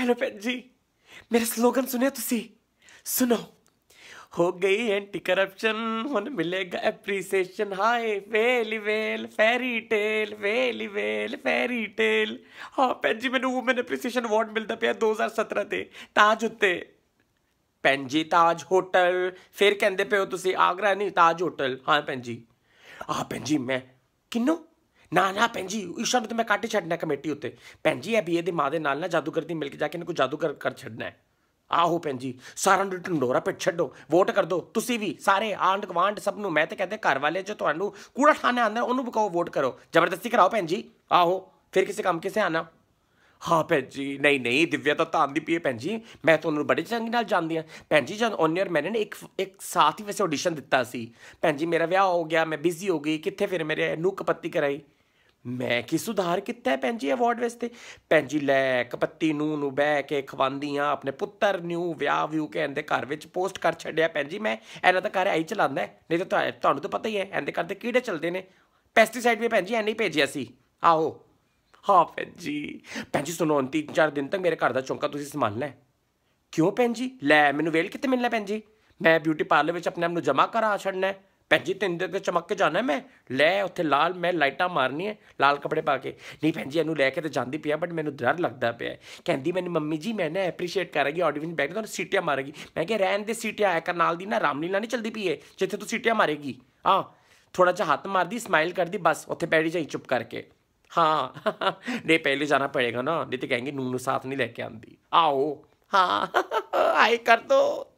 hello ਭੈਣ ਜੀ ਮੇਰਾ ਸਲੋਗਨ ਸੁਣਿਆ ਤੁਸੀਂ ਸੁਣੋ ਹੋ ਗਈ ਐਂਟੀ ਕਰਪਸ਼ਨ ਹੁਣ ਮਿਲੇਗਾ ਐਪਰੀਸੀਏਸ਼ਨ ਹਾਏ ਵੇਲੀ ਵੇਲ ਫੈਰੀ ਟੇਲ ਵੇਲੀ ਵੇਲ ਫੈਰੀ ਟੇਲ ਹਾਂ ਭੈਣ ਜੀ ਮੈਨੂੰ ਵੂਮਨ ਐਪਰੀਸੀਏਸ਼ਨ ਅਵਾਰਡ ਮਿਲਦਾ ਪਿਆ 2017 ਤੇ ਤਾਜ ਉੱਤੇ ਭੈਣ ਜੀ ਤਾਜ ਹੋਟਲ ਫਿਰ ਕਹਿੰਦੇ ਪਿਓ ਤੁਸੀਂ ਆਗਰਾ ਨਹੀਂ ਤਾਜ ਹੋਟਲ ਹਾਂ ਭੈਣ ਜੀ ਆ ਭੈਣ ਜੀ ਮੈਂ ਕਿੰਨੋ ਨਾ ਨਾ ਭੈਣ ਜੀ ਈਸ਼ਾ ਨੂੰ ਤੇ ਮੈਂ ਕੱਟ ਛੱਡਣਾ ਕਮੇਟੀ ਉੱਤੇ ਭੈਣ ਜੀ ਇਹ ਵੀ ਇਹਦੇ ਮਾਂ ਦੇ ਨਾਲ ਨਾ ਜਾਦੂਗਰ ਦੀ ਮਿਲ ਕੇ ਜਾ ਕੇ ਇਹਨੂੰ ਕੋਈ ਜਾਦੂਗਰ ਕਰ ਛੱਡਣਾ ਆਹੋ ਭੈਣ ਜੀ ਸਾਰਾ ਨੂੰ ਢੰਡੋਰਾ ਪੇ ਛੱਡੋ ਵੋਟ ਕਰ ਦਿਓ ਤੁਸੀਂ ਵੀ ਸਾਰੇ ਆਂਡ ਗਵਾਂਡ ਸਭ ਨੂੰ ਮੈਂ ਤੇ ਕਹਿੰਦੇ ਘਰ ਵਾਲੇ ਜੋ ਤੁਹਾਨੂੰ ਕੂੜਾ ਠਾਣਾ ਆਂਦਾ ਉਹਨੂੰ ਵੀ ਕਹੋ ਵੋਟ ਕਰੋ ਜ਼ਬਰਦਸਤੀ ਕਰਾਓ ਭੈਣ ਜੀ ਆਹੋ ਫਿਰ ਕਿਸੇ ਕੰਮ ਕਿਸੇ ਆਣਾ ਹਾਂ ਭੈਣ ਜੀ ਨਹੀਂ ਨਹੀਂ ਦਿਵਿਆ ਤਾਂ ਤਾਂ ਦੀ ਪੀਏ ਭੈਣ ਜੀ ਮੈਂ ਤੁਹਾਨੂੰ ਬੜੇ ਚੰਗੀ ਨਾਲ ਜਾਣਦੀ ਆ ਭੈਣ ਜੀ ਜਦ ਔਨ ਇਅਰ ਮੈਨੇ ਇੱਕ ਇੱਕ ਸਾਥ ਹੀ ਵੈਸੇ ਆਡੀਸ਼ਨ ਦਿੱਤਾ ਸੀ ਭੈਣ ਜੀ ਮੇਰਾ ਵਿਆਹ ਹੋ ਗਿਆ ਮੈਂ ਬਿਜ਼ੀ ਹੋ ਗਈ ਕਿੱਥੇ ਫਿਰ ਮੇਰੇ ਨੂਕ ਕਰਾਈ ਮੈਂ ਕੀ ਸੁਧਾਰ ਕੀਤਾ ਪੈਂਜੀ ਅਵਾਰਡ ਵਾਸਤੇ ਪੈਂਜੀ ਲੈ ਕਪੱਤੀ ਨੂੰ ਨੂੰ ਬਹਿ ਕੇ ਖਵਾਂਦੀਆਂ ਆਪਣੇ ਪੁੱਤਰ ਨੂੰ ਵਿਆਹ ਵਿਊ ਕਹਿੰਦੇ ਘਰ ਵਿੱਚ ਪੋਸਟ ਕਰ ਛੱਡਿਆ ਪੈਂਜੀ ਮੈਂ ਇਹਨਾਂ ਦਾ ਘਰ ਆਈ ਚਲਾਉਂਦਾ ਨਹੀਂ ਤਾਂ ਤੁਹਾਨੂੰ ਤਾਂ ਪਤਾ ਹੀ ਹੈ ਇਹਦੇ ਘਰ ਦੇ ਕੀੜੇ ਚੱਲਦੇ ਨੇ ਪੈਸਟੀਸਾਈਡ ਵੀ ਪੈਂਜੀ ਐਨੀ ਐਨੇ ਭੇਜਿਆ ਸੀ ਆਓ ਹਾਂ ਪੈਂਜੀ ਪੈਂਜੀ ਸੁਣੋ ਅੰਤੀ ਚਾਰ ਦਿਨ ਤੱਕ ਮੇਰੇ ਘਰ ਦਾ ਚੌਂਕਾ ਤੁਸੀਂ ਲੈ ਕਿਉਂ ਪੈਂਜੀ ਲੈ ਮੈਨੂੰ ਵੇਲ ਕਿਤੇ ਮਿਲਣਾ ਪੈਂਜੀ ਮੈਂ ਬਿਊਟੀ ਪਾਰਲਰ ਵਿੱਚ ਆਪਣੇ ਆਪ ਨੂੰ ਜਮ੍ਹਾਂ ਕਰਾ ਛੱਡਣਾ ਹੈ ਭੈਣ ਜੀ ਤੈਨੂੰ ਤੇ ਚਮਕ ਕੇ ਜਾਣਾ ਮੈਂ ਲੈ ਉੱਥੇ ਲਾਲ ਮੈਂ ਲਾਈਟਾਂ ਮਾਰਨੀ ਹੈ ਲਾਲ ਕੱਪੜੇ ਪਾ ਕੇ ਨਹੀਂ ਭੈਣ ਜੀ ਇਹਨੂੰ ਲੈ ਕੇ ਤੇ ਜਾਂਦੀ ਪਿਆ ਬਟ ਮੈਨੂੰ ਡਰ ਲੱਗਦਾ ਪਿਆ ਕਹਿੰਦੀ ਮੈਨੂੰ ਮੰਮੀ ਜੀ ਮੈਂ ਨਾ ਐਪਰੀਸ਼ੀਏਟ ਕਰਾਂਗੀ ਆਡੀਓ ਬੈਗ ਬੈਠ ਤੁਹਾਨੂੰ ਸੀਟੀਆਂ ਮਾਰੇਗੀ ਮੈਂ ਕਿਹਾ ਰਹਿਣ ਦੇ ਸੀਟੀਆਂ ਆਇਆ ਕਰ ਨਾਲ ਦੀ ਨਾ ਰਾਮਲੀਲਾ ਨਹੀਂ ਚਲਦੀ ਪਈਏ ਜਿੱਥੇ ਤੂੰ ਸੀਟੀਆਂ ਮਾਰੇਗੀ ਆ ਥੋੜਾ ਜਿਹਾ ਹੱਥ ਮਾਰਦੀ ਸਮਾਈਲ ਕਰਦੀ ਬਸ ਉੱਥੇ ਬੈਠ ਜਾਈ ਚੁੱਪ ਕਰਕੇ ਹਾਂ ਨਹੀਂ ਪਹਿਲੇ ਜਾਣਾ ਪੜੇਗਾ ਨਾ ਨਹੀਂ ਤੇ ਕਹਿੰਗੇ ਨੂੰ ਨੂੰ ਸਾਥ ਨਹੀਂ ਲੈ ਕੇ ਆਂਦੀ ਆਓ ਹਾਂ ਆਏ ਕਰ ਦੋ